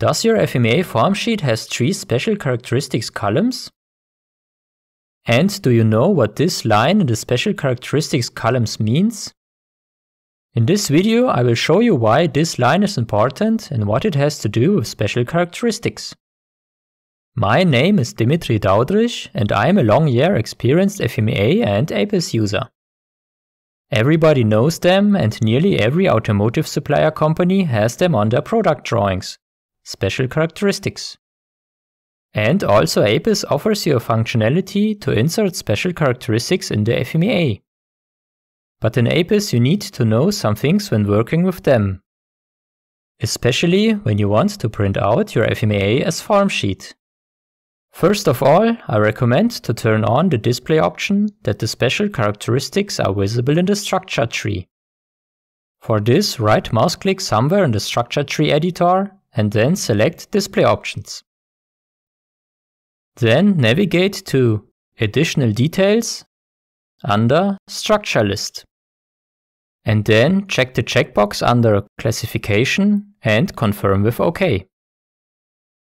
Does your FMEA form sheet has three special characteristics columns? And do you know what this line in the special characteristics columns means? In this video I will show you why this line is important and what it has to do with special characteristics. My name is Dimitri Daudrich and I am a long year experienced FMEA and APIS user. Everybody knows them and nearly every automotive supplier company has them on their product drawings, special characteristics. And also APIS offers you a functionality to insert special characteristics in the FMEA. But in APIS you need to know some things when working with them. Especially when you want to print out your FMEA as form sheet. First of all, I recommend to turn on the display option that the special characteristics are visible in the structure tree. For this, right mouse click somewhere in the structure tree editor and then select Display Options. Then navigate to Additional Details under Structure List. And then check the checkbox under Classification and confirm with OK.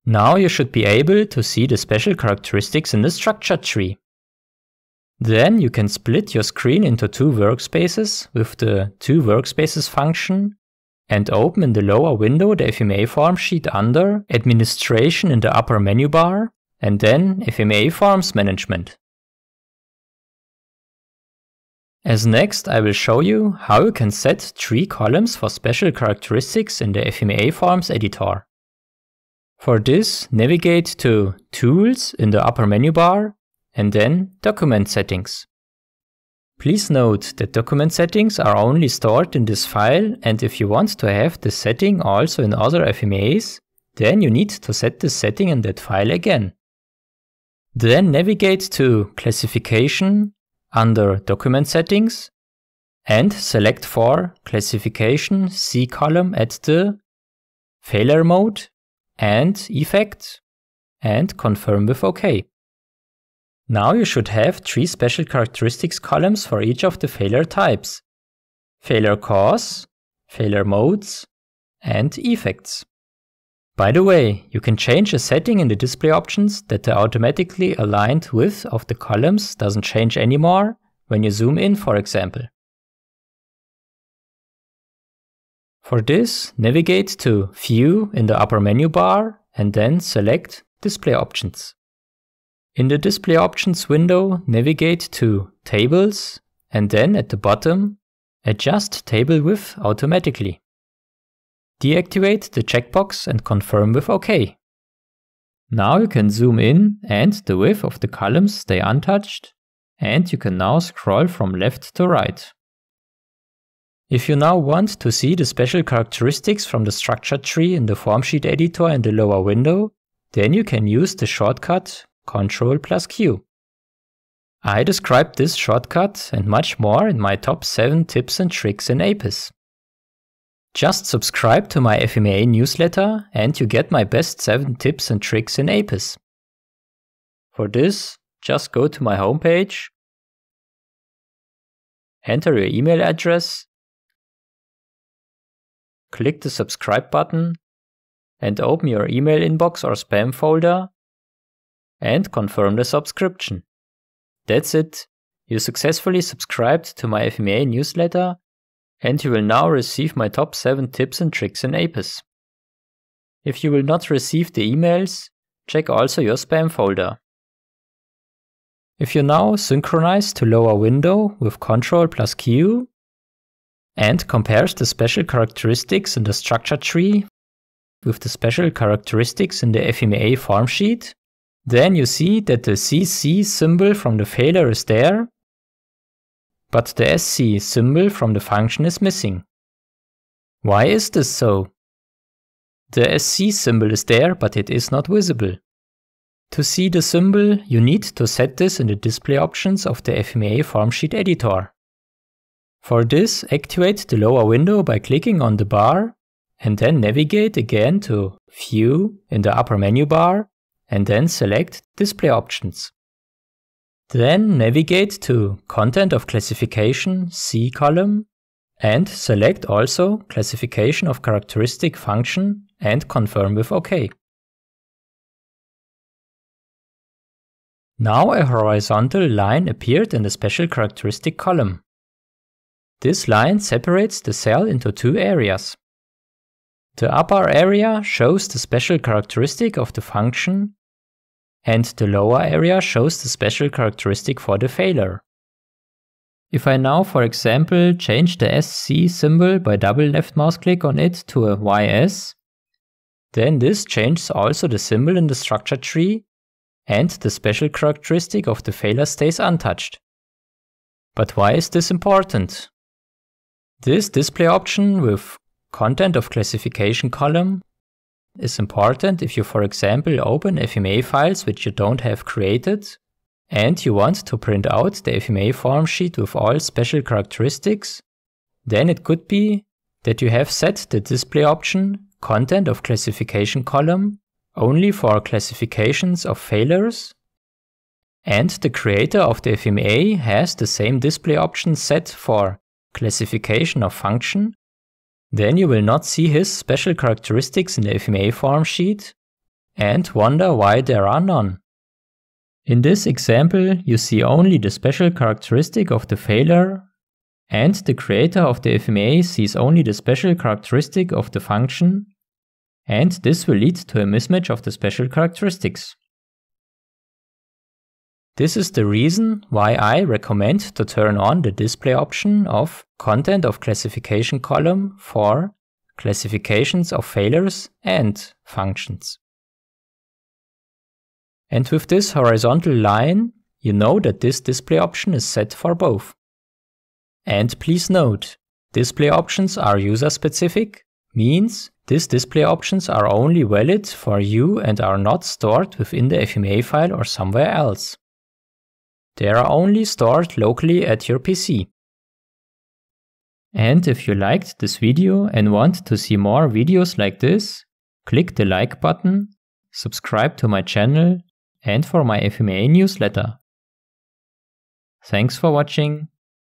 Now you should be able to see the special characteristics in the structure tree. Then you can split your screen into two workspaces with the two workspaces function and open in the lower window the FMA form sheet under Administration in the upper menu bar and then FMA Forms Management. As next I will show you how you can set three columns for special characteristics in the FMA Forms editor. For this navigate to Tools in the upper menu bar and then Document Settings. Please note that document settings are only stored in this file and if you want to have the setting also in other FMEAs, then you need to set the setting in that file again. Then navigate to Classification under Document Settings and select for Classification C column at the Failure mode and Effect and confirm with OK. Now you should have three special characteristics columns for each of the failure types. Failure cause, failure modes, and effects. By the way, you can change a setting in the display options that the automatically aligned width of the columns doesn't change anymore when you zoom in for example. For this, navigate to View in the upper menu bar and then select Display Options. In the Display Options window, navigate to Tables and then at the bottom, Adjust Table Width automatically. Deactivate the checkbox and confirm with OK. Now you can zoom in and the width of the columns stay untouched and you can now scroll from left to right. If you now want to see the special characteristics from the structure tree in the Formsheet editor in the lower window, then you can use the shortcut Ctrl plus Q. I described this shortcut and much more in my top 7 tips and tricks in APIS. Just subscribe to my FMEA newsletter and you get my best 7 tips and tricks in APIS. For this, just go to my homepage, enter your email address, click the subscribe button, and open your email inbox or spam folder and confirm the subscription. That's it. You successfully subscribed to my FMEA newsletter and you will now receive my top 7 tips and tricks in APIS. If you will not receive the emails, check also your spam folder. If you now synchronize to lower window with Ctrl plus Q and compares the special characteristics in the structure tree with the special characteristics in the FMEA form sheet, then you see that the CC symbol from the failure is there, but the SC symbol from the function is missing. Why is this so? The SC symbol is there, but it is not visible. To see the symbol, you need to set this in the display options of the FMEA Formsheet editor. For this, activate the lower window by clicking on the bar and then navigate again to View in the upper menu bar and then select Display Options. Then navigate to Content of Classification C column and select also Classification of Characteristic Function and confirm with OK. Now a horizontal line appeared in the Special Characteristic column. This line separates the cell into two areas. The upper area shows the special characteristic of the function and the lower area shows the special characteristic for the failure. If I now for example change the SC symbol by double left mouse click on it to a YS, then this changes also the symbol in the structure tree and the special characteristic of the failure stays untouched. But why is this important? This display option with content of classification column is important if you, for example, open FMA files which you don't have created, and you want to print out the FMA form sheet with all special characteristics, then it could be that you have set the display option content of classification column only for classifications of failures, and the creator of the FMA has the same display option set for classification of function then you will not see his special characteristics in the FMA form sheet and wonder why there are none. In this example, you see only the special characteristic of the failure and the creator of the FMA sees only the special characteristic of the function and this will lead to a mismatch of the special characteristics. This is the reason why I recommend to turn on the display option of Content of Classification column for classifications of failures and functions. And with this horizontal line, you know that this display option is set for both. And please note, display options are user specific, means these display options are only valid for you and are not stored within the FMA file or somewhere else. They are only stored locally at your PC. And if you liked this video and want to see more videos like this, click the like button, subscribe to my channel and for my FMA newsletter. Thanks for watching.